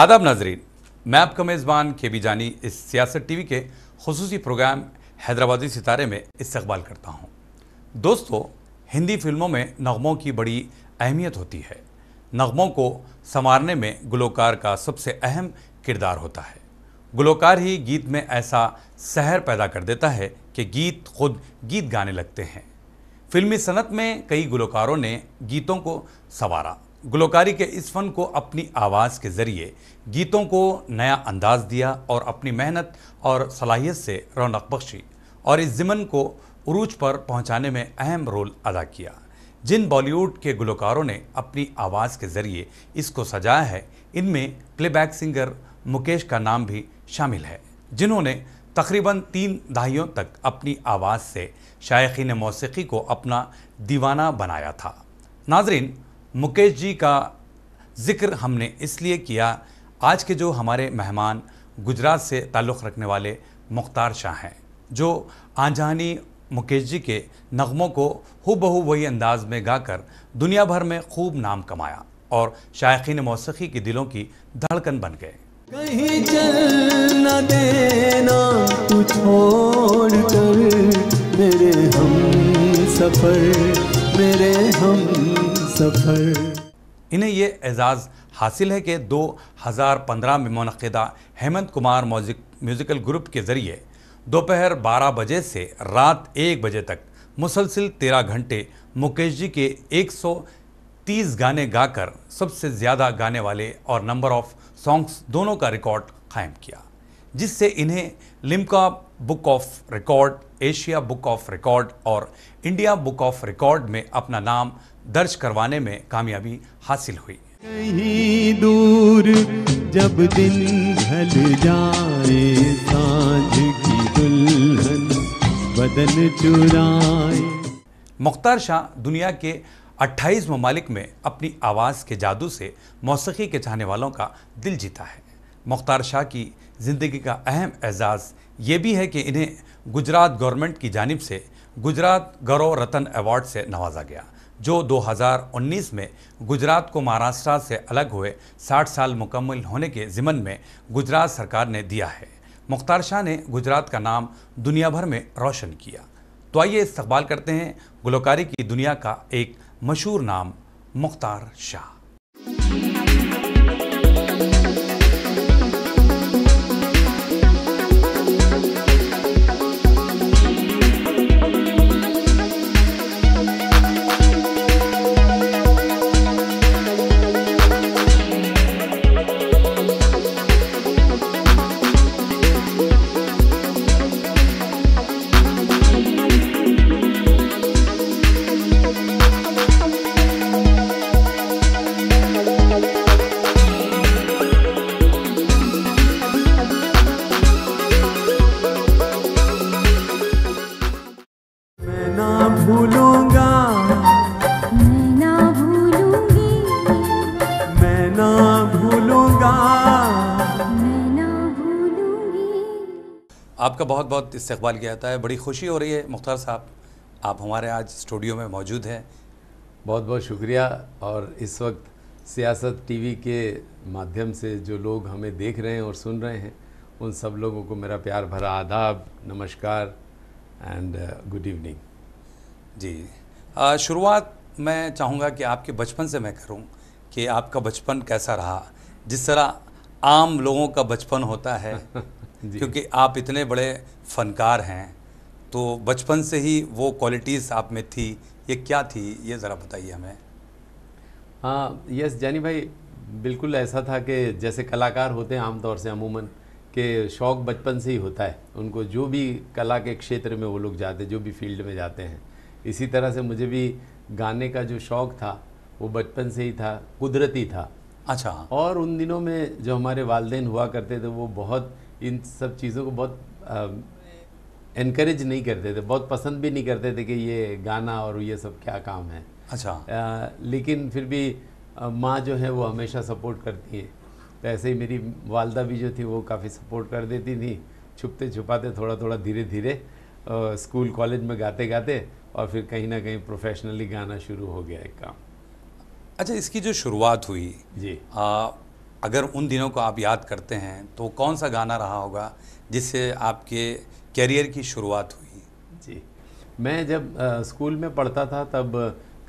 आदाब नाजरीन मैं आपका मेज़बान के बी जानी इस सियासत टी वी के खसूस प्रोग्राम हैदराबादी सितारे में इस्तबाल करता हूँ दोस्तों हिंदी फिल्मों में नगमों की बड़ी अहमियत होती है नगमों को संवारने में गलोकार का सबसे अहम किरदार होता है गलोकार ही गीत में ऐसा सहर पैदा कर देता है कि गीत खुद गीत गाने लगते हैं फिल्मी सनत में कई गलोकारों ने गीतों को संवारा गलोकारी के इस फन को अपनी आवाज़ के ज़रिए गीतों को नया अंदाज दिया और अपनी मेहनत और सलाहियत से रौनक बख्शी और इस ज़िमन को उरूज पर पहुंचाने में अहम रोल अदा किया जिन बॉलीवुड के गुलकारों ने अपनी आवाज़ के ज़रिए इसको सजाया है इनमें प्लेबैक सिंगर मुकेश का नाम भी शामिल है जिन्होंने तकरीबन तीन दहाइयों तक अपनी आवाज़ से शायकीन मौसीकी को अपना दीवाना बनाया था नाजरीन मुकेश जी का जिक्र हमने इसलिए किया आज के जो हमारे मेहमान गुजरात से ताल्लुक़ रखने वाले मुख्तार शाह हैं जो आंजानी मुकेश जी के नगमों को हु बहू वही अंदाज में गाकर दुनिया भर में खूब नाम कमाया और ने मौसी के दिलों की धड़कन बन गए कहीं चल न देना छोड़ कर मेरे हम सफर मेरे हम सफर इन्हें ये एजाज़ हासिल है कि 2015 में मनदा Hemant Kumar music musical group के ज़रिए दोपहर 12 बजे से रात 1 बजे तक मुसलसिल 13 घंटे मुकेश जी के 130 गाने गाकर सबसे ज़्यादा गाने वाले और नंबर ऑफ सॉन्ग्स दोनों का रिकॉर्ड कायम किया जिससे इन्हें Limca book of record Asia book of record और इंडिया बुक ऑफ रिकॉर्ड में अपना नाम दर्ज करवाने में कामयाबी हासिल हुई कहीं दूर जब दिन ढल जाए सांझ की दुल्हन बदन चुराए मुख्तार शाह दुनिया के 28 ममालिक में अपनी आवाज़ के जादू से मौसीकी के चाहने वालों का दिल जीता है मुख्तार शाह की ज़िंदगी का अहम एजाज़ ये भी है कि इन्हें गुजरात गवर्नमेंट की जानब से गुजरात गौरव रतन अवार्ड से नवाजा गया जो 2019 में गुजरात को महाराष्ट्र से अलग हुए 60 साल मुकम्मल होने के ज़िमन में गुजरात सरकार ने दिया है मुख्तार शाह ने गुजरात का नाम दुनिया भर में रोशन किया तो आइए इस्तबाल करते हैं गुलकारी की दुनिया का एक मशहूर नाम मुख्तार शाह इस्तबाल किया जाता है बड़ी खुशी हो रही है मुख्तार साहब आप हमारे आज स्टूडियो में मौजूद हैं बहुत बहुत शुक्रिया और इस वक्त सियासत टीवी के माध्यम से जो लोग हमें देख रहे हैं और सुन रहे हैं उन सब लोगों को मेरा प्यार भरा आदाब नमस्कार एंड गुड इवनिंग जी शुरुआत मैं चाहूँगा कि आपके बचपन से मैं करूँ कि आपका बचपन कैसा रहा जिस तरह आम लोगों का बचपन होता है क्योंकि आप इतने बड़े फनकार हैं तो बचपन से ही वो क्वालिटीज़ आप में थी ये क्या थी ये ज़रा बताइए हमें हाँ यस जानी भाई बिल्कुल ऐसा था कि जैसे कलाकार होते हैं आमतौर से अमूमन के शौक़ बचपन से ही होता है उनको जो भी कला के क्षेत्र में वो लोग जाते जो भी फील्ड में जाते हैं इसी तरह से मुझे भी गाने का जो शौक़ था वो बचपन से ही था कुदरती था अच्छा और उन दिनों में जो हमारे वालदेन हुआ करते थे वो बहुत इन सब चीज़ों को बहुत इनक्रेज नहीं करते थे बहुत पसंद भी नहीं करते थे कि ये गाना और ये सब क्या काम है अच्छा आ, लेकिन फिर भी माँ जो है वो हमेशा सपोर्ट करती हैं तो ऐसे ही मेरी वालदा भी जो थी वो काफ़ी सपोर्ट कर देती थी छुपते छुपाते थोड़ा थोड़ा धीरे धीरे स्कूल कॉलेज में गाते गाते और फिर कहीं ना कहीं प्रोफेशनली गाना शुरू हो गया एक काम अच्छा इसकी जो शुरुआत हुई जी आ, अगर उन दिनों को आप याद करते हैं तो कौन सा गाना रहा होगा जिससे आपके करियर की शुरुआत हुई जी मैं जब आ, स्कूल में पढ़ता था तब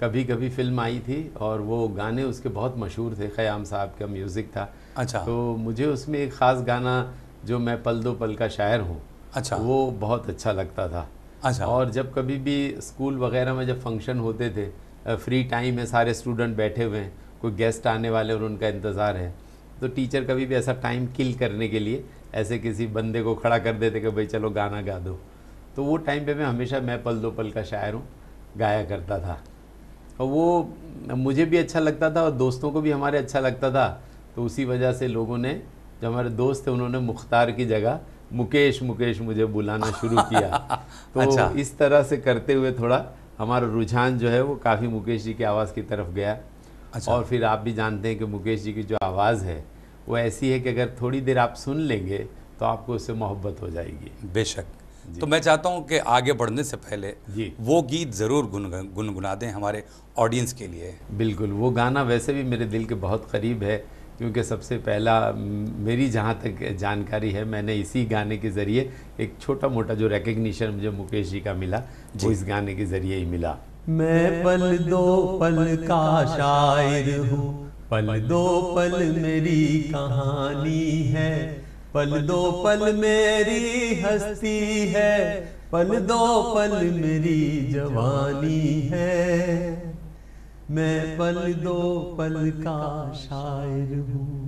कभी कभी फिल्म आई थी और वो गाने उसके बहुत मशहूर थे ख़याम साहब का म्यूज़िक था अच्छा तो मुझे उसमें एक ख़ास गाना जो मैं पल दो पल का शायर हूँ अच्छा वो बहुत अच्छा लगता था अच्छा और जब कभी भी स्कूल वगैरह में जब फंक्शन होते थे फ्री टाइम में सारे स्टूडेंट बैठे हुए हैं कोई गेस्ट आने वाले और उनका इंतज़ार है तो टीचर कभी भी ऐसा टाइम किल करने के लिए ऐसे किसी बंदे को खड़ा कर देते कि भाई चलो गाना गा दो तो वो टाइम पे मैं हमेशा मैं पल दो पल का शायर हूँ गाया करता था और वो मुझे भी अच्छा लगता था और दोस्तों को भी हमारे अच्छा लगता था तो उसी वजह से लोगों ने जो हमारे दोस्त थे उन्होंने मुख्तार की जगह मुकेश मुकेश मुझे बुलाना शुरू किया तो अच्छा। इस तरह से करते हुए थोड़ा हमारा रुझान जो है वो काफ़ी मुकेश जी की आवाज़ की तरफ गया अच्छा। और फिर आप भी जानते हैं कि मुकेश जी की जो आवाज़ है वो ऐसी है कि अगर थोड़ी देर आप सुन लेंगे तो आपको उससे मोहब्बत हो जाएगी बेशक तो मैं चाहता हूँ कि आगे बढ़ने से पहले वो गीत ज़रूर गुनगुना गुन दें हमारे ऑडियंस के लिए बिल्कुल वो गाना वैसे भी मेरे दिल के बहुत करीब है क्योंकि सबसे पहला मेरी जहाँ तक जानकारी है मैंने इसी गाने के ज़रिए एक छोटा मोटा जो रिकग्निशन मुझे मुकेश जी का मिला वो इस गाने के ज़रिए ही मिला मैं पल दो पल का शायर हूँ पल दो पल मेरी कहानी है पल दो पल मेरी हस्ती है पल दो पल मेरी जवानी है मैं पल दो पल का शायर हूँ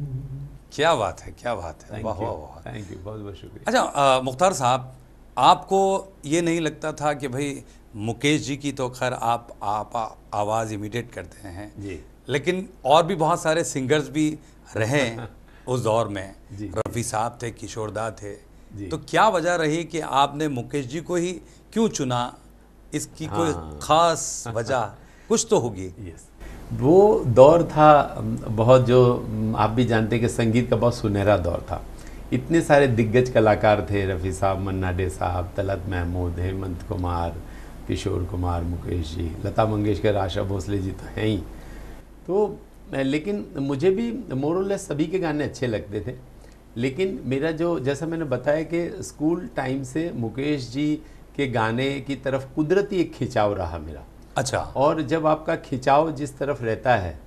क्या बात है क्या बात है वाह वाह वाह थैंक यू बहुत बहुत शुक्रिया अच्छा मुख्तार साहब आपको ये नहीं लगता था कि भाई मुकेश जी की तो खैर आप आप आवाज़ इमिडिएट करते हैं जी लेकिन और भी बहुत सारे सिंगर्स भी रहे उस दौर में रफ़ी साहब थे किशोरदा थे तो क्या वजह रही कि आपने मुकेश जी को ही क्यों चुना इसकी हाँ। कोई ख़ास वजह कुछ तो होगी वो दौर था बहुत जो आप भी जानते कि संगीत का बहुत सुनहरा दौर था इतने सारे दिग्गज कलाकार थे रफ़ी साहब मन्ना डे साहब तलत महमूद हेमंत कुमार किशोर कुमार मुकेश जी लता मंगेशकर आशा भोसले जी तो हैं ही तो लेकिन मुझे भी मोरलेस सभी के गाने अच्छे लगते थे लेकिन मेरा जो जैसा मैंने बताया कि स्कूल टाइम से मुकेश जी के गाने की तरफ कुदरती एक खिंचाव रहा मेरा अच्छा और जब आपका खिंचाव जिस तरफ रहता है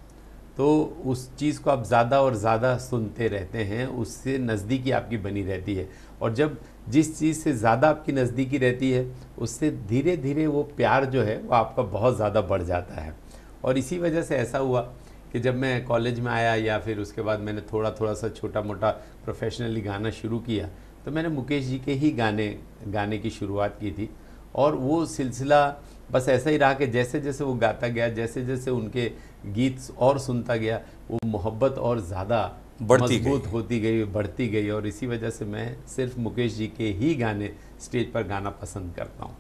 तो उस चीज़ को आप ज़्यादा और ज़्यादा सुनते रहते हैं उससे नज़दीकी आपकी बनी रहती है और जब जिस चीज़ से ज़्यादा आपकी नज़दीकी रहती है उससे धीरे धीरे वो प्यार जो है वो आपका बहुत ज़्यादा बढ़ जाता है और इसी वजह से ऐसा हुआ कि जब मैं कॉलेज में आया या फिर उसके बाद मैंने थोड़ा थोड़ा सा छोटा मोटा प्रोफेशनली गाना शुरू किया तो मैंने मुकेश जी के ही गाने गाने की शुरुआत की थी और वो सिलसिला बस ऐसा ही रहा कि जैसे जैसे वो गाता गया जैसे जैसे उनके गीत और सुनता गया वो मोहब्बत और ज़्यादा मजबूत होती गई बढ़ती गई और इसी वजह से मैं सिर्फ मुकेश जी के ही गाने स्टेज पर गाना पसंद करता हूँ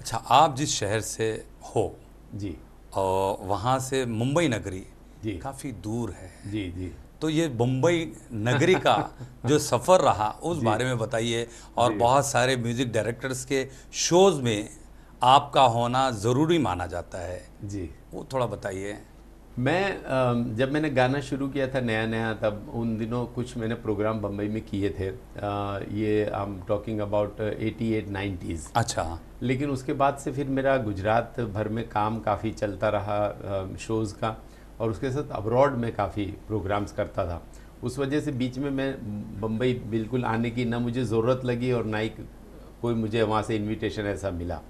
अच्छा आप जिस शहर से हो जी और वहाँ से मुंबई नगरी काफ़ी दूर है जी जी तो ये मुंबई नगरी का जो सफ़र रहा उस बारे में बताइए और बहुत सारे म्यूज़िक डायरेक्टर्स के शोज़ में आपका होना ज़रूरी माना जाता है जी वो थोड़ा बताइए मैं जब मैंने गाना शुरू किया था नया नया तब उन दिनों कुछ मैंने प्रोग्राम बम्बई में किए थे ये I am talking about eighty eight nineties अच्छा लेकिन उसके बाद से फिर मेरा गुजरात भर में काम काफ़ी चलता रहा शोज़ का और उसके साथ अब्रॉड में काफ़ी प्रोग्राम्स करता था उस वजह से बीच में मैं बम्बई बिल्कुल आने की ना मुझे ज़रूरत लगी और ना ही कोई मुझे वहाँ से इन्विटेशन ऐसा मिला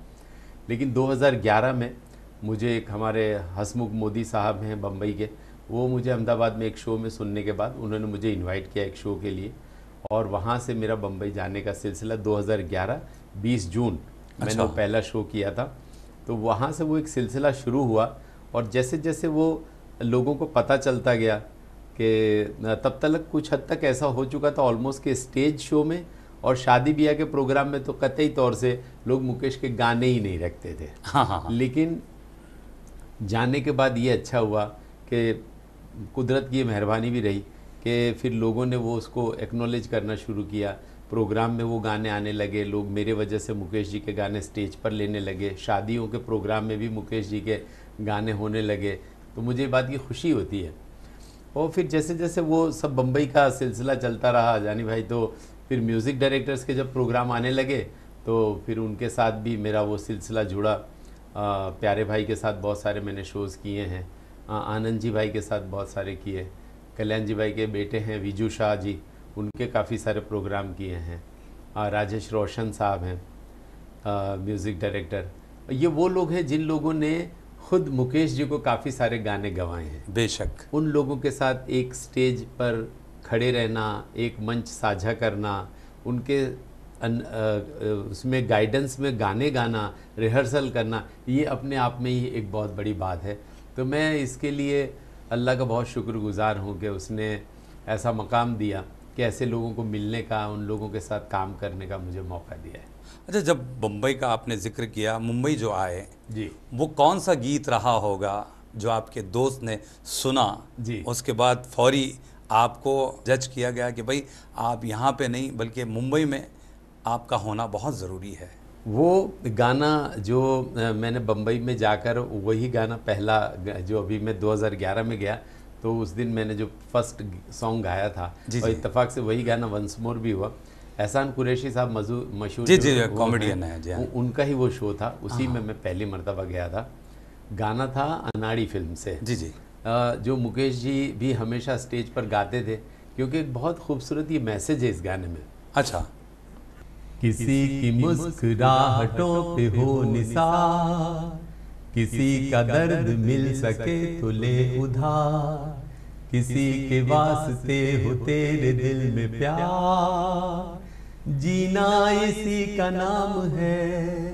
लेकिन 2011 में मुझे एक हमारे हसमुख मोदी साहब हैं बम्बई के वो मुझे अहमदाबाद में एक शो में सुनने के बाद उन्होंने मुझे इनवाइट किया एक शो के लिए और वहाँ से मेरा बम्बई जाने का सिलसिला 2011 20 जून अच्छा। मैंने पहला शो किया था तो वहाँ से वो एक सिलसिला शुरू हुआ और जैसे जैसे वो लोगों को पता चलता गया कि तब तक कुछ हद तक ऐसा हो चुका था ऑलमोस्ट के स्टेज शो में और शादी ब्याह के प्रोग्राम में तो कतई तौर से लोग मुकेश के गाने ही नहीं रखते थे हाँ हाँ, हाँ। लेकिन जानने के बाद ये अच्छा हुआ कि कुदरत की मेहरबानी भी रही कि फिर लोगों ने वो उसको एक्नॉलेज करना शुरू किया प्रोग्राम में वो गाने आने लगे लोग मेरे वजह से मुकेश जी के गाने स्टेज पर लेने लगे शादियों के प्रोग्राम में भी मुकेश जी के गाने होने लगे तो मुझे बात की खुशी होती है और फिर जैसे जैसे वो सब बम्बई का सिलसिला चलता रहा जानी भाई तो फिर म्यूज़िक डायरेक्टर्स के जब प्रोग्राम आने लगे तो फिर उनके साथ भी मेरा वो सिलसिला जुड़ा प्यारे भाई के साथ बहुत सारे मैंने शोज़ किए हैं आनंद जी भाई के साथ बहुत सारे किए कल्याण जी भाई के बेटे हैं विजू शाह जी उनके काफ़ी सारे प्रोग्राम किए हैं राजेश रोशन साहब हैं म्यूज़िक डायरेक्टर ये वो लोग हैं जिन लोगों ने खुद मुकेश जी को काफ़ी सारे गाने गवाए हैं बेशक उन लोगों के साथ एक स्टेज पर खड़े रहना एक मंच साझा करना उनके उसमें गाइडेंस में गाने गाना रिहर्सल करना ये अपने आप में ही एक बहुत बड़ी बात है तो मैं इसके लिए अल्लाह का बहुत शुक्रगुज़ार हूँ कि उसने ऐसा मकाम दिया कि ऐसे लोगों को मिलने का उन लोगों के साथ काम करने का मुझे मौका दिया है अच्छा जब मुंबई का आपने जिक्र किया मुंबई जो आए जी वो कौन सा गीत रहा होगा जो आपके दोस्त ने सुना जी उसके बाद फौरी आपको जज किया गया कि भाई आप यहाँ पे नहीं बल्कि मुंबई में आपका होना बहुत ज़रूरी है वो गाना जो मैंने बम्बई में जाकर वही गाना पहला जो अभी मैं 2011 में गया तो उस दिन मैंने जो फर्स्ट सॉन्ग गाया था जी और इतफाक से वही गाना वंस मोर भी हुआ एहसान कुरैशी साहब मशहूर जी जी कॉमेडियन है जी हाँ। उनका ही वो शो था उसी हाँ। में मैं पहली मरतबा गया था गाना था अनाड़ी फिल्म से जी जी जो मुकेश जी भी हमेशा स्टेज पर गाते थे क्योंकि एक बहुत खूबसूरत ये मैसेज है इस गाने में अच्छा किसी की मुस्कुराहटों पे हो निसार किसी का दर्द मिल सके तो, तो ले उधार किसी के वास्ते हो तेरे दिल में प्यार जीना इसी का नाम है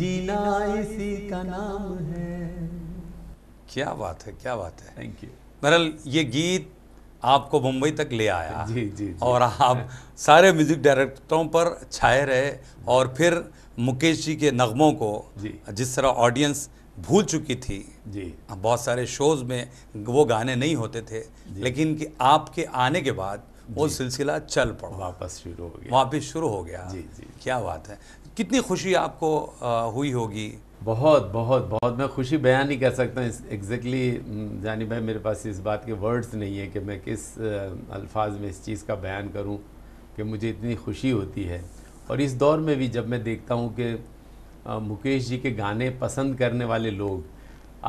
जीना इसी का नाम है क्या बात है क्या बात है थैंक यू बहरल ये गीत आपको मुंबई तक ले आया जी जी, जी और आप सारे म्यूज़िक डायरेक्टरों पर छाए रहे और फिर मुकेश जी के नगमों को जिस तरह ऑडियंस भूल चुकी थी जी बहुत सारे शोज़ में वो गाने नहीं होते थे लेकिन कि आपके आने के बाद वो सिलसिला चल पड़ा वापस शुरू हो गया वापस शुरू हो गया जी जी क्या बात है कितनी खुशी आपको आ, हुई होगी बहुत बहुत बहुत मैं खुशी बयान नहीं कर सकता एग्जैक्टली जानी भाई मेरे पास इस बात के वर्ड्स नहीं है कि मैं किस अल्फाज में इस चीज़ का बयान करूं कि मुझे इतनी खुशी होती है और इस दौर में भी जब मैं देखता हूं कि मुकेश जी के गाने पसंद करने वाले लोग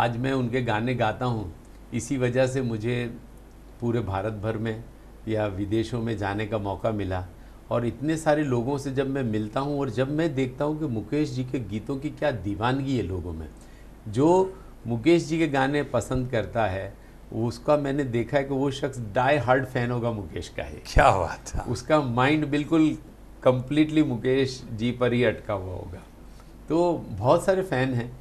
आज मैं उनके गाने गाता हूं इसी वजह से मुझे पूरे भारत भर में या विदेशों में जाने का मौका मिला और इतने सारे लोगों से जब मैं मिलता हूँ और जब मैं देखता हूँ कि मुकेश जी के गीतों की क्या दीवानगी है लोगों में जो मुकेश जी के गाने पसंद करता है उसका मैंने देखा है कि वो शख्स डाई हार्ड फैन होगा मुकेश का है क्या बात है उसका माइंड बिल्कुल कम्प्लीटली मुकेश जी पर ही अटका हुआ होगा तो बहुत सारे फ़ैन हैं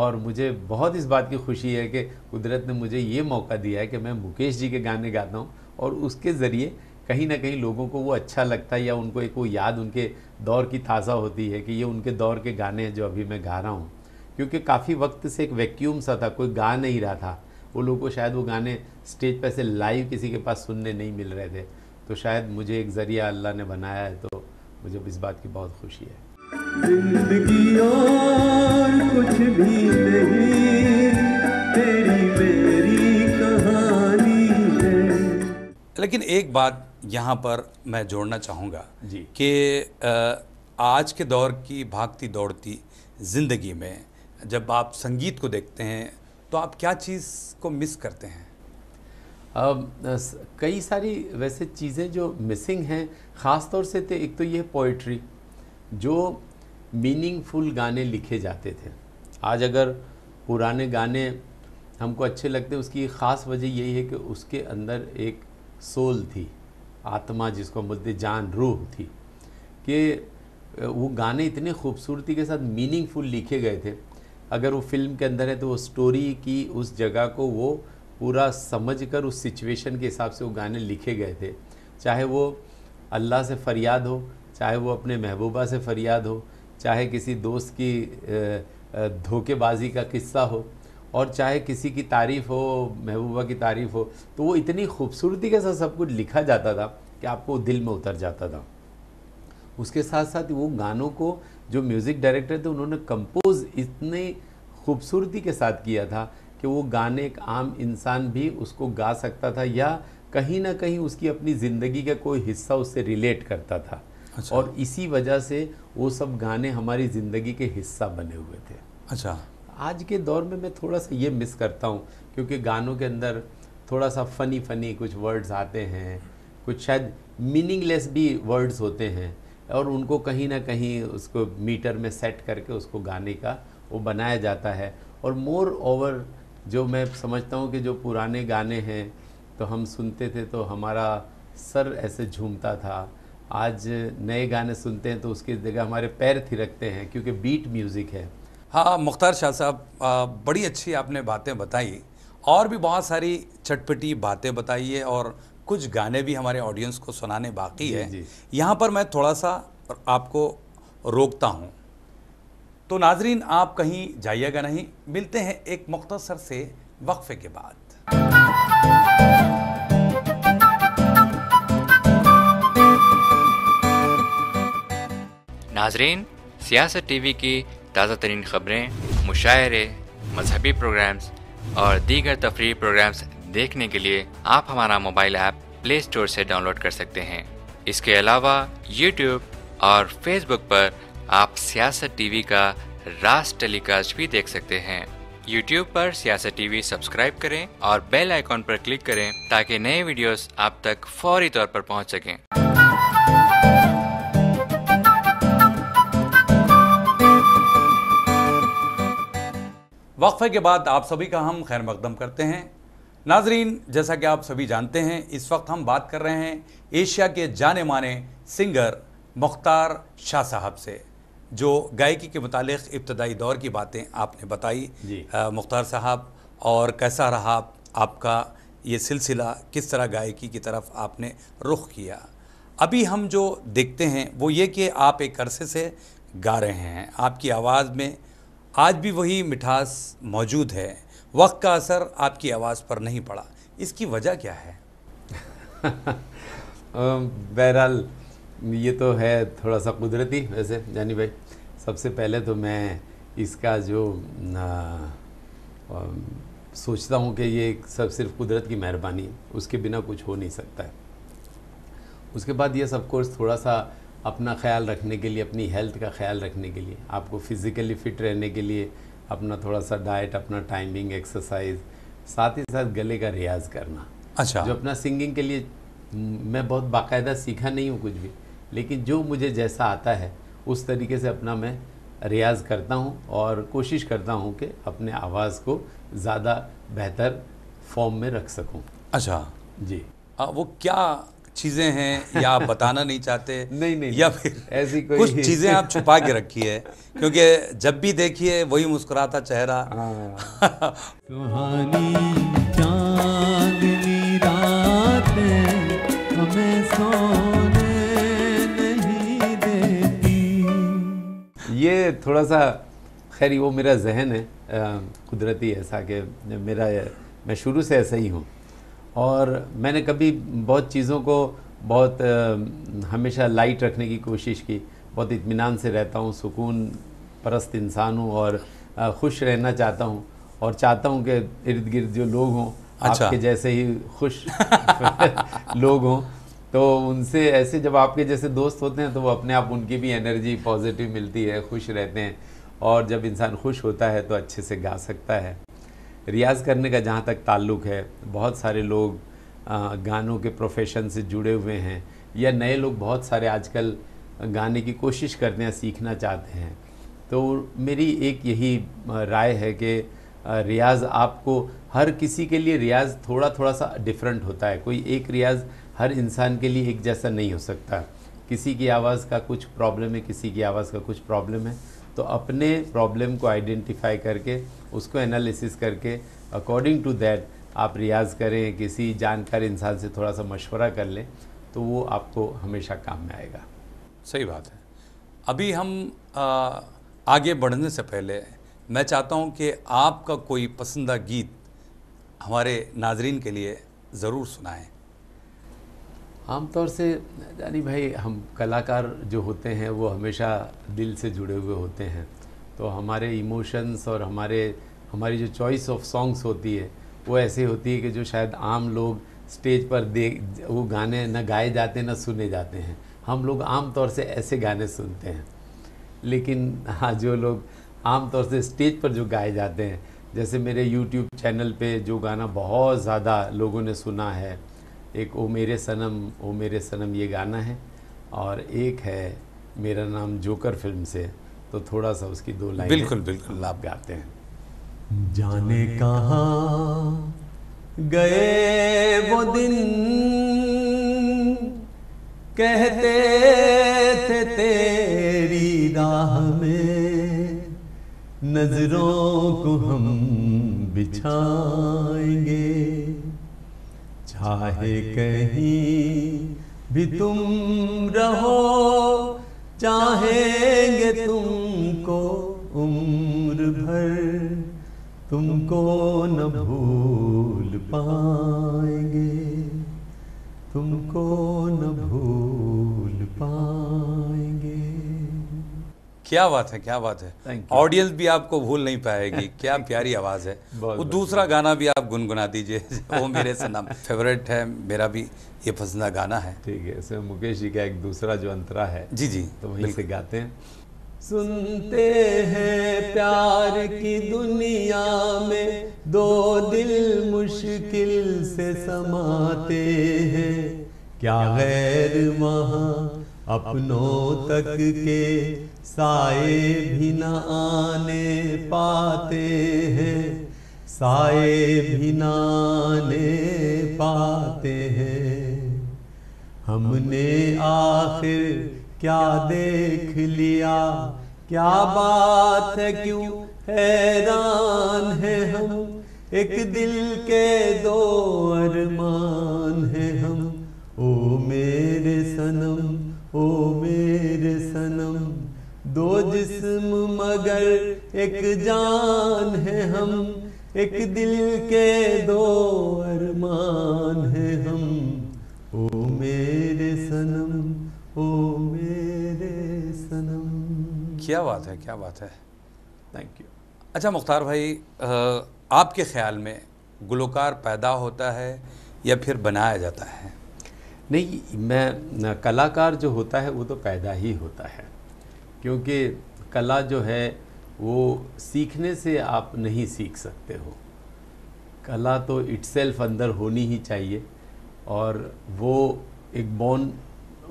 और मुझे बहुत इस बात की खुशी है कि कुदरत ने मुझे ये मौका दिया है कि मैं मुकेश जी के गाने गाता हूँ और उसके ज़रिए कहीं ना कहीं लोगों को वो अच्छा लगता है या उनको एक वो याद उनके दौर की ताज़ा होती है कि ये उनके दौर के गाने हैं जो अभी मैं गा रहा हूँ क्योंकि काफ़ी वक्त से एक वैक्यूम सा था कोई गा नहीं रहा था वो लोगों को शायद वो गाने स्टेज पर से लाइव किसी के पास सुनने नहीं मिल रहे थे तो शायद मुझे एक ज़रिया अल्लाह ने बनाया है तो मुझे इस बात की बहुत खुशी है जिंदगी और कुछ भी नहीं तेरी मेरी कहानी है लेकिन एक बात यहाँ पर मैं जोड़ना चाहूँगा कि आज के दौर की भागती दौड़ती ज़िंदगी में जब आप संगीत को देखते हैं तो आप क्या चीज़ को मिस करते हैं अब कई सारी वैसे चीज़ें जो मिसिंग हैं ख़ास तौर से थे तो एक तो ये पोइट्री जो मीनिंगफुल गाने लिखे जाते थे आज अगर पुराने गाने हमको अच्छे लगते हैं उसकी ख़ास वजह यही है कि उसके अंदर एक सोल थी आत्मा जिसको बोलते जान रूह थी कि वो गाने इतने खूबसूरती के साथ मीनिंगफुल लिखे गए थे अगर वो फिल्म के अंदर है तो वो स्टोरी की उस जगह को वो पूरा समझ कर उस सिचुएशन के हिसाब से वो गाने लिखे गए थे चाहे वो अल्लाह से फरियाद हो चाहे वो अपने महबूबा से फरियाद हो चाहे किसी दोस्त की धोखेबाजी का किस्सा हो और चाहे किसी की तारीफ़ हो महबूबा की तारीफ़ हो तो वो इतनी खूबसूरती के साथ सब कुछ लिखा जाता था कि आपको दिल में उतर जाता था उसके साथ साथ वो गानों को जो म्यूज़िक डायरेक्टर थे उन्होंने कंपोज़ इतने खूबसूरती के साथ किया था कि वो गाने एक आम इंसान भी उसको गा सकता था या कहीं ना कहीं उसकी अपनी ज़िंदगी का कोई हिस्सा उससे रिलेट करता था अच्छा। और इसी वजह से वो सब गाने हमारी ज़िंदगी के हिस्सा बने हुए थे अच्छा आज के दौर में मैं थोड़ा सा ये मिस करता हूँ क्योंकि गानों के अंदर थोड़ा सा फ़नी फ़नी कुछ वर्ड्स आते हैं कुछ शायद मीनिंगलेस भी वर्ड्स होते हैं और उनको कहीं ना कहीं उसको मीटर में सेट करके उसको गाने का वो बनाया जाता है और मोर ओवर जो मैं समझता हूँ कि जो पुराने गाने हैं तो हम सुनते थे तो हमारा सर ऐसे झूमता था आज नए गाने सुनते हैं तो उसकी जगह हमारे पैर थिरकते हैं क्योंकि बीट म्यूज़िक है हाँ मुख्तार शाह साहब बड़ी अच्छी आपने बातें बताई और भी बहुत सारी चटपटी बातें बताई है और कुछ गाने भी हमारे ऑडियंस को सुनाने बाकी है यहाँ पर मैं थोड़ा सा आपको रोकता हूँ तो नाजरीन आप कहीं जाइएगा नहीं मिलते हैं एक मुख्तसर से वक्फे के बाद नाजरीन सियासत टीवी की ताज़ा तरीन खबरें मुशायरे मजहबी प्रोग्राम्स और दीगर तफरी प्रोग्राम्स देखने के लिए आप हमारा मोबाइल ऐप प्ले स्टोर से डाउनलोड कर सकते हैं इसके अलावा यूट्यूब और फेसबुक पर आप सियासत टीवी का रास टेलीकास्ट भी देख सकते हैं यूट्यूब पर सियासत टीवी सब्सक्राइब करें और बेल आइकॉन पर क्लिक करें ताकि नए वीडियोस आप तक फौरी तौर पर पहुंच सकें वक्फे के बाद आप सभी का हम खैर मकदम करते हैं नाजरीन जैसा कि आप सभी जानते हैं इस वक्त हम बात कर रहे हैं एशिया के जाने माने सिंगर मुख्तार शाह साहब से जो गायकी के मतलब इब्तदाई दौर की बातें आपने बताई मुख्तार साहब और कैसा रहा आपका ये सिलसिला किस तरह गायकी की तरफ आपने रुख किया अभी हम जो देखते हैं वो ये कि आप एक अरसे से गा रहे हैं आपकी आवाज़ में आज भी वही मिठास मौजूद है वक्त का असर आपकी आवाज़ पर नहीं पड़ा इसकी वजह क्या है बहरहाल ये तो है थोड़ा सा कुदरती वैसे जानी भाई सबसे पहले तो मैं इसका जो आ, आ, सोचता हूँ कि ये सब सिर्फ कुदरत की मेहरबानी है उसके बिना कुछ हो नहीं सकता है उसके बाद ये सब कोर्स थोड़ा सा अपना ख्याल रखने के लिए अपनी हेल्थ का ख्याल रखने के लिए आपको फिज़िकली फ़िट रहने के लिए अपना थोड़ा सा डाइट अपना टाइमिंग एक्सरसाइज साथ ही साथ गले का रियाज करना अच्छा जो अपना सिंगिंग के लिए मैं बहुत बाकायदा सीखा नहीं हूँ कुछ भी लेकिन जो मुझे जैसा आता है उस तरीके से अपना मैं रियाज करता हूँ और कोशिश करता हूँ कि अपने आवाज़ को ज़्यादा बेहतर फॉर्म में रख सकूँ अच्छा जी आ, वो क्या चीज़ें हैं या आप बताना नहीं चाहते नहीं नहीं या फिर ऐसी कोई कुछ चीज़ें आप छुपा के रखी है क्योंकि जब भी देखिए वही मुस्कुराता चेहरा हाँ। ये थोड़ा सा खैर वो मेरा जहन है कुदरती ऐसा कि मेरा मैं शुरू से ऐसा ही हूँ और मैंने कभी बहुत चीज़ों को बहुत आ, हमेशा लाइट रखने की कोशिश की बहुत इतमान से रहता हूँ सुकून परस्त इंसान हूँ और आ, खुश रहना चाहता हूँ और चाहता हूँ कि इर्द गिर्द जो लोग हों अच्छा। आपके जैसे ही खुश लोग हों तो उनसे ऐसे जब आपके जैसे दोस्त होते हैं तो वो अपने आप उनकी भी एनर्जी पॉजिटिव मिलती है खुश रहते हैं और जब इंसान खुश होता है तो अच्छे से गा सकता है रियाज़ करने का जहाँ तक ताल्लुक़ है बहुत सारे लोग गानों के प्रोफेशन से जुड़े हुए हैं या नए लोग बहुत सारे आजकल गाने की कोशिश करते हैं सीखना चाहते हैं तो मेरी एक यही राय है कि रियाज़ आपको हर किसी के लिए रियाज़ थोड़ा थोड़ा सा डिफरेंट होता है कोई एक रियाज़ हर इंसान के लिए एक जैसा नहीं हो सकता किसी की आवाज़ का कुछ प्रॉब्लम है किसी की आवाज़ का कुछ प्रॉब्लम है तो अपने प्रॉब्लम को आइडेंटिफाई करके उसको एनालिसिस करके अकॉर्डिंग टू दैट आप रियाज करें किसी जानकार इंसान से थोड़ा सा मशवरा कर लें तो वो आपको हमेशा काम में आएगा सही बात है अभी हम आ, आगे बढ़ने से पहले मैं चाहता हूं कि आपका कोई पसंदीदा गीत हमारे नाजरीन के लिए ज़रूर सुनाएं आमतौर से यानी भाई हम कलाकार जो होते हैं वो हमेशा दिल से जुड़े हुए होते हैं तो हमारे इमोशंस और हमारे हमारी जो चॉइस ऑफ सॉन्ग्स होती है वो ऐसी होती है कि जो शायद आम लोग स्टेज पर दे वो गाने ना गाए जाते ना सुने जाते हैं हम लोग आम तौर से ऐसे गाने सुनते हैं लेकिन हाँ जो लोग आम तौर से स्टेज पर जो गाए जाते हैं जैसे मेरे यूट्यूब चैनल पे जो गाना बहुत ज़्यादा लोगों ने सुना है एक ओ मेरे सनम ओ मेरे सनम ये गाना है और एक है मेरा नाम जोकर फिल्म से तो थोड़ा सा उसकी दो लाइन बिल्कुल बिल्कुल आप गाते हैं जाने कहा गए वो दिन कहते थे तेरी राह में नजरों को हम बिछाएंगे चाहे कहीं भी तुम रहो चाहेंगे तुमको उम्र भर तुमको न भूल पाएंगे तुमको न भूल क्या बात है क्या बात है ऑडियंस भी आपको भूल नहीं पाएगी क्या प्यारी आवाज़ है वो दूसरा गाना भी आप गुनगुना दीजिए वो मेरे से नाम फेवरेट है मेरा भी ये पसंदा गाना है ठीक है इसमें मुकेश जी का एक दूसरा जो अंतरा है जी जी तो वहीं से गाते हैं सुनते हैं प्यार की दुनिया में दो दिल मुश्किल से समाते हैं क्या गैर वहाँ अपनों तक के साए भी न आने पाते हैं साए भी न आने पाते हैं हमने आखिर क्या देख लिया क्या बात है क्यों हैरान है हम एक दिल के दो अरमान है हम ओ मेरे सनम ओ मेरे सनम दो जिस्म मगर एक जान है हम एक दिल के दो अरमान है हम ओ मेरे सनम ओ मेरे सनम क्या बात है क्या बात है थैंक यू अच्छा मुख्तार भाई आपके ख्याल में गुलकार पैदा होता है या फिर बनाया जाता है नहीं मैं कलाकार जो होता है वो तो पैदा ही होता है क्योंकि कला जो है वो सीखने से आप नहीं सीख सकते हो कला तो इट्सेल्फ अंदर होनी ही चाहिए और वो एक बॉन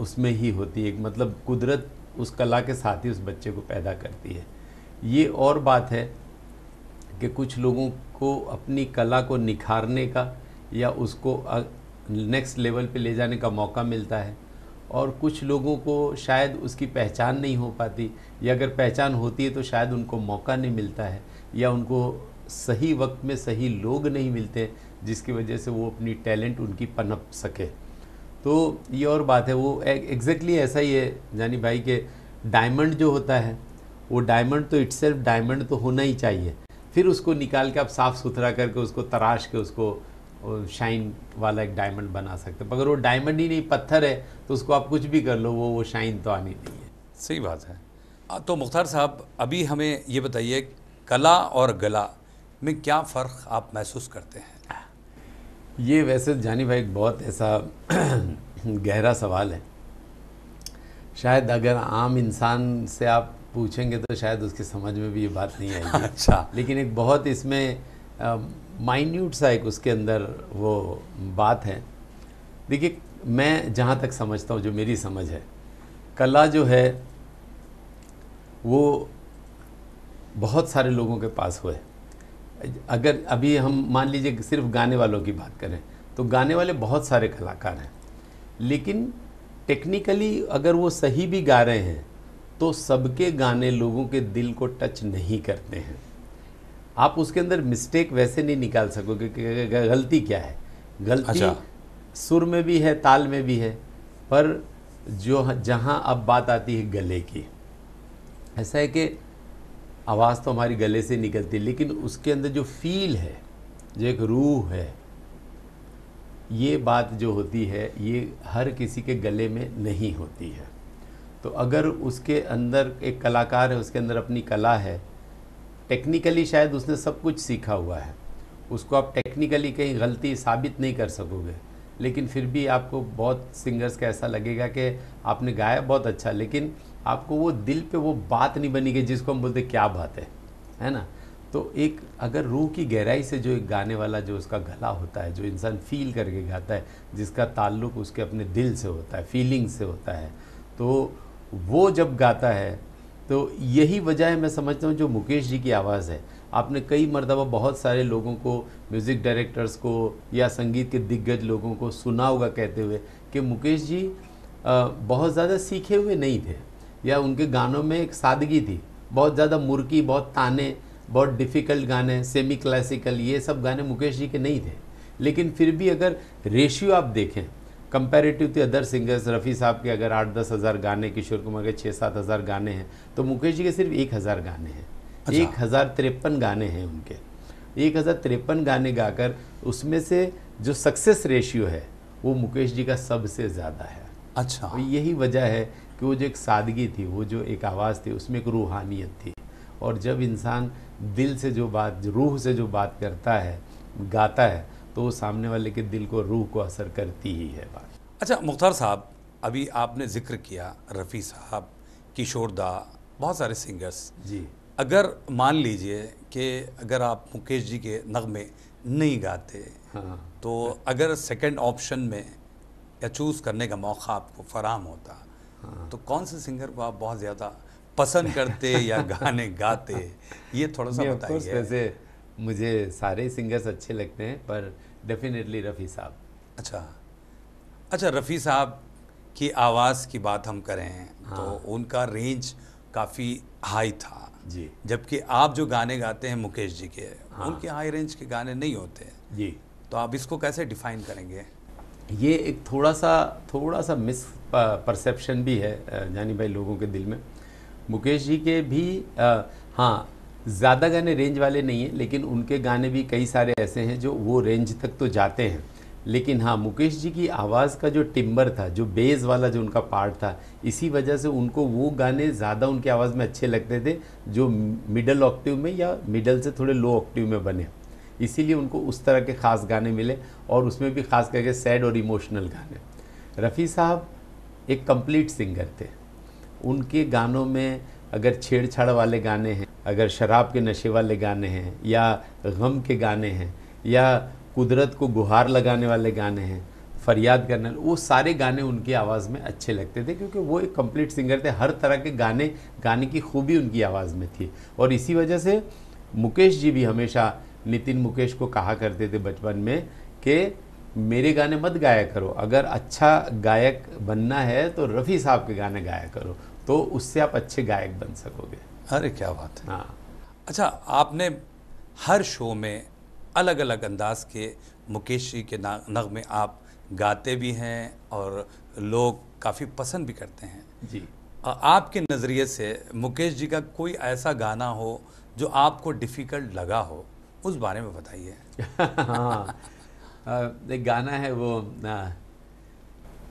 उसमें ही होती है मतलब कुदरत उस कला के साथ ही उस बच्चे को पैदा करती है ये और बात है कि कुछ लोगों को अपनी कला को निखारने का या उसको नेक्स्ट लेवल पे ले जाने का मौका मिलता है और कुछ लोगों को शायद उसकी पहचान नहीं हो पाती या अगर पहचान होती है तो शायद उनको मौका नहीं मिलता है या उनको सही वक्त में सही लोग नहीं मिलते जिसकी वजह से वो अपनी टैलेंट उनकी पनप सके तो ये और बात है वो एग्जैक्टली ऐसा ही है जानी भाई के डायमंड जो होता है वो डायमंड तो इट्सल्फ डायमंड तो होना ही चाहिए फिर उसको निकाल के आप साफ़ सुथरा करके उसको तराश के उसको शाइन वाला एक डायमंड बना सकते अगर वो डायमंड ही नहीं पत्थर है तो उसको आप कुछ भी कर लो वो वो शाइन तो आनी नहीं है सही बात है तो मुख्तार साहब अभी हमें ये बताइए कला और गला में क्या फ़र्क आप महसूस करते हैं ये वैसे जानी भाई एक बहुत ऐसा गहरा सवाल है शायद अगर आम इंसान से आप पूछेंगे तो शायद उसकी समझ में भी ये बात नहीं आएगी अच्छा लेकिन एक बहुत इसमें माइन्यूट सा एक उसके अंदर वो बात है देखिए मैं जहाँ तक समझता हूँ जो मेरी समझ है कला जो है वो बहुत सारे लोगों के पास हुए अगर अभी हम मान लीजिए सिर्फ गाने वालों की बात करें तो गाने वाले बहुत सारे कलाकार हैं लेकिन टेक्निकली अगर वो सही भी गा रहे हैं तो सबके गाने लोगों के दिल को टच नहीं करते हैं आप उसके अंदर मिस्टेक वैसे नहीं निकाल सकोगे गलती क्या है गलती अच्छा। सुर में भी है ताल में भी है पर जो जहाँ अब बात आती है गले की ऐसा है कि आवाज़ तो हमारी गले से निकलती है लेकिन उसके अंदर जो फील है जो एक रूह है ये बात जो होती है ये हर किसी के गले में नहीं होती है तो अगर उसके अंदर एक कलाकार है उसके अंदर अपनी कला है टेक्निकली शायद उसने सब कुछ सीखा हुआ है उसको आप टेक्निकली कहीं गलती साबित नहीं कर सकोगे लेकिन फिर भी आपको बहुत सिंगर्स का ऐसा लगेगा कि आपने गाया बहुत अच्छा लेकिन आपको वो दिल पे वो बात नहीं बनी गई जिसको हम बोलते क्या बात है है ना तो एक अगर रूह की गहराई से जो एक गाने वाला जो उसका गला होता है जो इंसान फील करके गाता है जिसका ताल्लुक उसके अपने दिल से होता है फीलिंग से होता है तो वो जब गाता है तो यही वजह है मैं समझता हूँ जो मुकेश जी की आवाज़ है आपने कई मरतबा बहुत सारे लोगों को म्यूज़िक डायरेक्टर्स को या संगीत के दिग्गज लोगों को सुना होगा कहते हुए कि मुकेश जी बहुत ज़्यादा सीखे हुए नहीं थे या उनके गानों में एक सादगी थी बहुत ज़्यादा मुरकी बहुत ताने बहुत डिफ़िकल्ट गाने सेमी क्लासिकल ये सब गाने मुकेश जी के नहीं थे लेकिन फिर भी अगर रेशियो आप देखें comparative to other singers Rafi साहब के अगर आठ दस हज़ार गाने किशोर कुमार के छः सात हज़ार गाने हैं तो मुकेश जी के सिर्फ एक हज़ार गाने हैं अच्छा। एक हज़ार तिरपन गाने हैं उनके एक हज़ार तिरपन गाने गाकर उसमें से जो सक्सेस रेशियो है वो मुकेश जी का सबसे ज़्यादा है अच्छा तो यही वजह है कि वो जो एक सादगी थी वो जो एक आवाज़ थी उसमें एक रूहानियत थी और जब इंसान दिल से जो बात रूह से जो बात करता है गाता है तो वो सामने वाले के दिल को रूह को असर करती ही है बात अच्छा मुख्तार साहब अभी आपने जिक्र किया रफ़ी साहब किशोर दा बहुत सारे सिंगर्स जी अगर मान लीजिए कि अगर आप मुकेश जी के नगमे नहीं गाते हाँ। तो अगर सेकंड ऑप्शन में या चूज़ करने का मौका आपको फराम होता हाँ। तो कौन से सिंगर को आप बहुत ज़्यादा पसंद करते या गाने गाते ये थोड़ा सा बताइए मुझे सारे सिंगर्स अच्छे लगते हैं पर डेफिनेटली रफ़ी साहब अच्छा अच्छा रफ़ी साहब की आवाज़ की बात हम करें तो हाँ। तो उनका रेंज काफ़ी हाई था जी जबकि आप जो गाने गाते हैं मुकेश जी के हाँ। उनके हाई रेंज के गाने नहीं होते जी तो आप इसको कैसे डिफाइन करेंगे ये एक थोड़ा सा थोड़ा सा मिस परसेप्शन भी है जानी भाई लोगों के दिल में मुकेश जी के भी आ, हाँ ज़्यादा गाने रेंज वाले नहीं हैं लेकिन उनके गाने भी कई सारे ऐसे हैं जो वो रेंज तक तो जाते हैं लेकिन हाँ मुकेश जी की आवाज़ का जो टिम्बर था जो बेस वाला जो उनका पार्ट था इसी वजह से उनको वो गाने ज़्यादा उनकी आवाज़ में अच्छे लगते थे जो मिडल ऑक्टिव में या मिडल से थोड़े लो ऑक्टिव में बने इसीलिए उनको उस तरह के ख़ास गाने मिले और उसमें भी ख़ास करके सैड और इमोशनल गाने रफ़ी साहब एक कंप्लीट सिंगर थे उनके गानों में अगर छेड़छाड़ वाले गाने हैं अगर शराब के नशे वाले गाने हैं या गम के गाने हैं या कुदरत को गुहार लगाने वाले गाने हैं फरियाद करने वो सारे गाने उनकी आवाज़ में अच्छे लगते थे क्योंकि वो एक कंप्लीट सिंगर थे हर तरह के गाने गाने की खूबी उनकी आवाज़ में थी और इसी वजह से मुकेश जी भी हमेशा नितिन मुकेश को कहा करते थे बचपन में कि मेरे गाने मत गाया करो अगर अच्छा गायक बनना है तो रफ़ी साहब के गाने गाया करो तो उससे आप अच्छे गायक बन सकोगे अरे क्या बात है हाँ अच्छा आपने हर शो में अलग अलग अंदाज के मुकेश जी के नगमे आप गाते भी हैं और लोग काफ़ी पसंद भी करते हैं जी आपके नज़रिए से मुकेश जी का कोई ऐसा गाना हो जो आपको डिफ़िकल्ट लगा हो उस बारे में बताइए हाँ एक गाना है वो ना,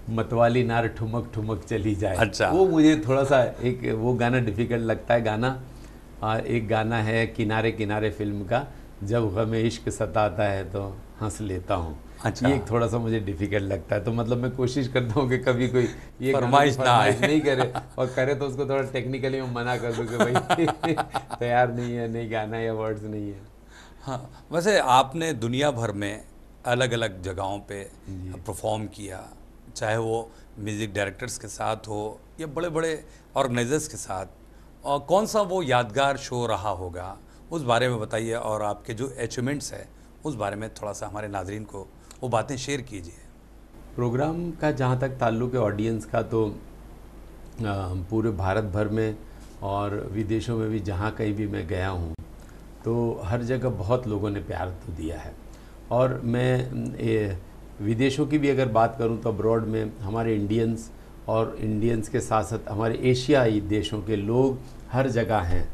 मतवाली नार ठुमक ठुमक चली जाए अच्छा वो मुझे थोड़ा सा एक वो गाना डिफ़िकल्ट लगता है गाना आ, एक गाना है किनारे किनारे फिल्म का जब हमें इश्क सताता है तो हंस लेता हूँ अच्छा ये थोड़ा सा मुझे डिफिकल्ट लगता है तो मतलब मैं कोशिश करता हूँ कि कभी कोई ये फरमाइश ना आए नहीं करे और करे तो उसको थोड़ा टेक्निकली मैं मना कर दूँ कि भाई तैयार नहीं है नहीं गाना या वर्ड्स नहीं है हाँ वैसे आपने दुनिया भर में अलग अलग जगहों पे परफॉर्म किया चाहे वो म्यूज़िक डायरेक्टर्स के साथ हो या बड़े बड़े ऑर्गेनाइजर्स के साथ और कौन सा वो यादगार शो रहा होगा उस बारे में बताइए और आपके जो अचीवमेंट्स हैं उस बारे में थोड़ा सा हमारे नाजरन को वो बातें शेयर कीजिए प्रोग्राम का जहाँ तक ताल्लुक है ऑडियंस का तो पूरे भारत भर में और विदेशों में भी जहाँ कहीं भी मैं गया हूँ तो हर जगह बहुत लोगों ने प्यार तो दिया है और मैं ए, विदेशों की भी अगर बात करूं तो अब्रॉड में हमारे इंडियंस और इंडियंस के साथ साथ हमारे एशियाई देशों के लोग हर जगह हैं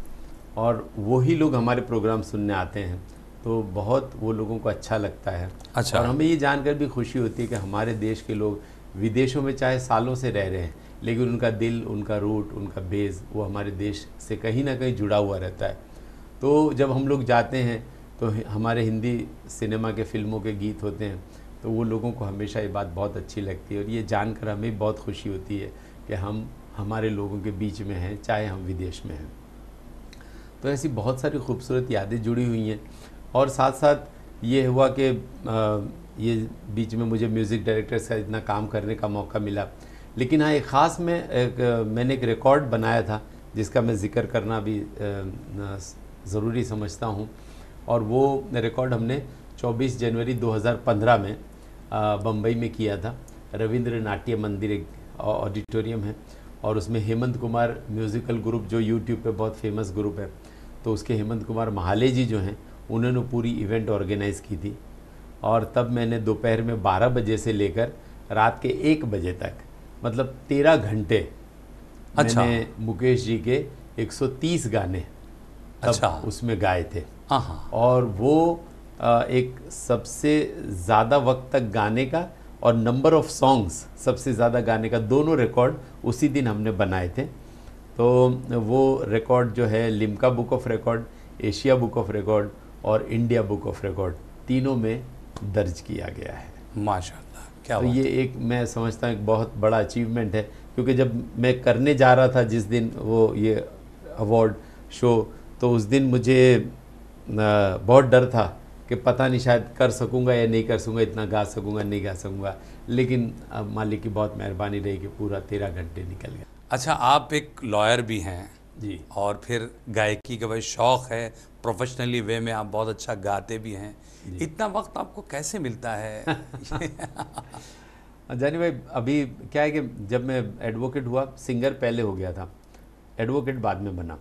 और वही लोग हमारे प्रोग्राम सुनने आते हैं तो बहुत वो लोगों को अच्छा लगता है अच्छा और हमें ये जानकर भी खुशी होती है कि हमारे देश के लोग विदेशों में चाहे सालों से रह रहे हैं लेकिन उनका दिल उनका रूट उनका बेस वो हमारे देश से कहीं ना कहीं जुड़ा हुआ रहता है तो जब हम लोग जाते हैं तो हमारे हिंदी सिनेमा के फिल्मों के गीत होते हैं तो वो लोगों को हमेशा ये बात बहुत अच्छी लगती है और ये जानकर हमें बहुत खुशी होती है कि हम हमारे लोगों के बीच में हैं चाहे हम विदेश में हैं तो ऐसी बहुत सारी खूबसूरत यादें जुड़ी हुई हैं और साथ साथ ये हुआ कि ये बीच में मुझे म्यूज़िक डायरेक्टर से इतना काम करने का मौका मिला लेकिन हाँ एक ख़ास में एक, मैंने एक रिकॉर्ड बनाया था जिसका मैं ज़िक्र करना भी ज़रूरी समझता हूँ और वो रिकॉर्ड हमने 24 जनवरी 2015 में बम्बई में किया था रविंद्र नाट्य मंदिर एक ऑडिटोरियम है और उसमें हेमंत कुमार म्यूज़िकल ग्रुप जो यूट्यूब पे बहुत फेमस ग्रुप है तो उसके हेमंत कुमार महाले जी जो हैं उन्होंने पूरी इवेंट ऑर्गेनाइज़ की थी और तब मैंने दोपहर में 12 बजे से लेकर रात के एक बजे तक मतलब तेरह घंटे अच्छा मैंने मुकेश जी के 130 गाने अच्छा उसमें गाए थे हाँ, हाँ। और वो एक सबसे ज़्यादा वक्त तक गाने का और नंबर ऑफ सॉन्ग्स सबसे ज़्यादा गाने का दोनों रिकॉर्ड उसी दिन हमने बनाए थे तो वो रिकॉर्ड जो है Limca book of record Asia book of record और इंडिया बुक ऑफ रिकॉर्ड तीनों में दर्ज किया गया है माशा क्या तो ये एक मैं समझता हूँ एक बहुत बड़ा अचीवमेंट है क्योंकि जब मैं करने जा रहा था जिस दिन वो ये अवार्ड शो तो उस दिन मुझे बहुत डर था कि पता नहीं शायद कर सकूँगा या नहीं कर सकूँगा इतना गा सकूँगा नहीं गा सकूँगा लेकिन अब मालिक की बहुत मेहरबानी रही कि पूरा तेरह घंटे निकल गया अच्छा आप एक लॉयर भी हैं जी और फिर गायकी का भाई शौक़ है प्रोफेशनली वे में आप बहुत अच्छा गाते भी हैं इतना वक्त आपको कैसे मिलता है जानी भाई अभी क्या है कि जब मैं एडवोकेट हुआ सिंगर पहले हो गया था एडवोकेट बाद में बना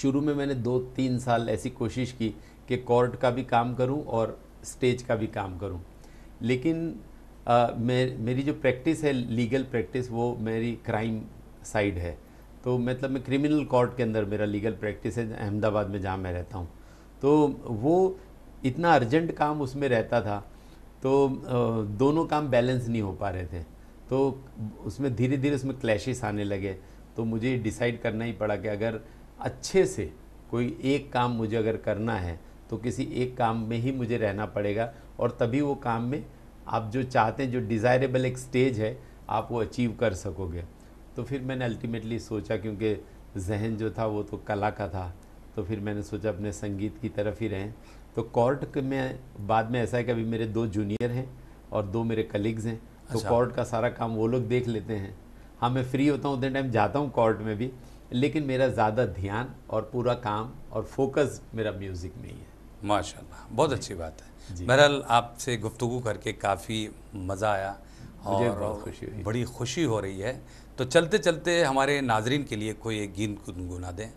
शुरू में मैंने दो तीन साल ऐसी कोशिश की कि कोर्ट का भी काम करूं और स्टेज का भी काम करूं लेकिन आ, मे, मेरी जो प्रैक्टिस है लीगल प्रैक्टिस वो मेरी क्राइम साइड है तो मतलब मैं क्रिमिनल कोर्ट के अंदर मेरा लीगल प्रैक्टिस है अहमदाबाद में जहाँ मैं रहता हूँ तो वो इतना अर्जेंट काम उसमें रहता था तो दोनों काम बैलेंस नहीं हो पा रहे थे तो उसमें धीरे धीरे उसमें क्लैशेस आने लगे तो मुझे डिसाइड करना ही पड़ा कि अगर अच्छे से कोई एक काम मुझे अगर करना है तो किसी एक काम में ही मुझे रहना पड़ेगा और तभी वो काम में आप जो चाहते हैं जो डिज़ायरेबल एक स्टेज है आप वो अचीव कर सकोगे तो फिर मैंने अल्टीमेटली सोचा क्योंकि जहन जो था वो तो कला का था तो फिर मैंने सोचा अपने संगीत की तरफ ही रहें तो कोर्ट में बाद में ऐसा है कि अभी मेरे दो जूनियर हैं और दो मेरे कलीग्स हैं तो अच्छा। तो कोर्ट का सारा काम वो लोग देख लेते हैं हाँ मैं फ्री होता हूँ उतने टाइम जाता हूँ कोर्ट में भी लेकिन मेरा ज़्यादा ध्यान और पूरा काम और फोकस मेरा म्यूज़िक में ही है माशाल्लाह बहुत अच्छी बात है बहरहाल आपसे गुफ्तु करके काफ़ी मज़ा आया और खुशी बड़ी खुशी हो रही है तो चलते चलते हमारे नाजरीन के लिए कोई एक गीत गुनगुना दें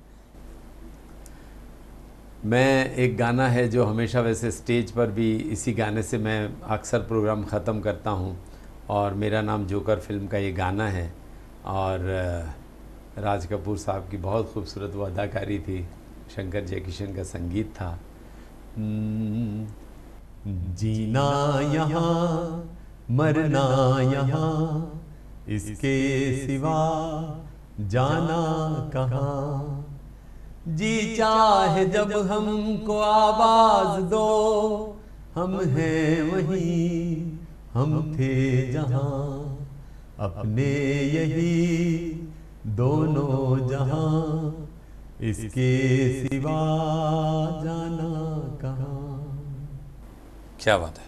मैं एक गाना है जो हमेशा वैसे स्टेज पर भी इसी गाने से मैं अक्सर प्रोग्राम ख़त्म करता हूँ और मेरा नाम जोकर फिल्म का ये गाना है और राज कपूर साहब की बहुत खूबसूरत वो अदाकारी थी शंकर जयकिशन का संगीत था जीना यहाँ मरना यहाँ इसके सिवा जाना कहाँ जी चाहे जब हमको आवाज दो हम हैं वहीं हम थे जहाँ अपने यही दोनों जहाँ इसके सिवा जाना कहा क्या बात है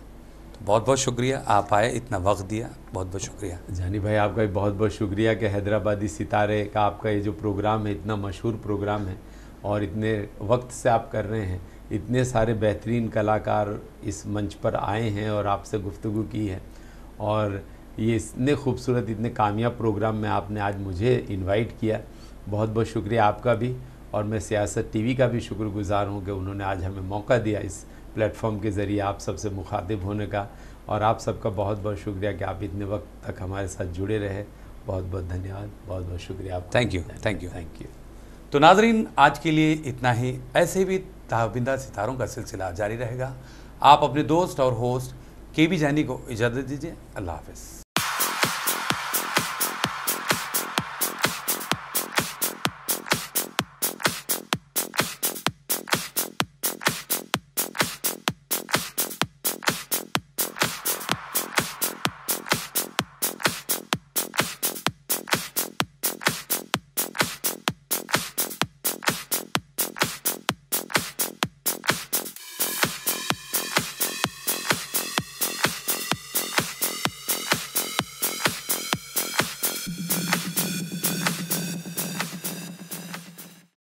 तो बहुत बहुत शुक्रिया आप आए इतना वक्त दिया बहुत बहुत शुक्रिया जानी भाई आपका भी बहुत बहुत शुक्रिया कि हैदराबादी सितारे का आपका ये जो प्रोग्राम है इतना मशहूर प्रोग्राम है और इतने वक्त से आप कर रहे हैं इतने सारे बेहतरीन कलाकार इस मंच पर आए हैं और आपसे गुफ्तु की है और ये इतने खूबसूरत इतने कामयाब प्रोग्राम में आपने आज मुझे इन्वाइट किया बहुत बहुत शुक्रिया आपका भी और मैं सियासत टीवी का भी शुक्रगुजार हूँ कि उन्होंने आज हमें मौका दिया इस प्लेटफॉर्म के ज़रिए आप सबसे मुखातिब होने का और आप सबका बहुत बहुत शुक्रिया कि आप इतने वक्त तक हमारे साथ जुड़े रहे बहुत बहुत धन्यवाद बहुत बहुत शुक्रिया आप thank you thank you thank you तो नाजरीन आज के लिए इतना ही ऐसे भी तहबिंदा सितारों का सिलसिला जारी रहेगा आप अपने दोस्त और होस्ट के बी जैनी को इजाज़त दीजिए अल्लाह हाफिज़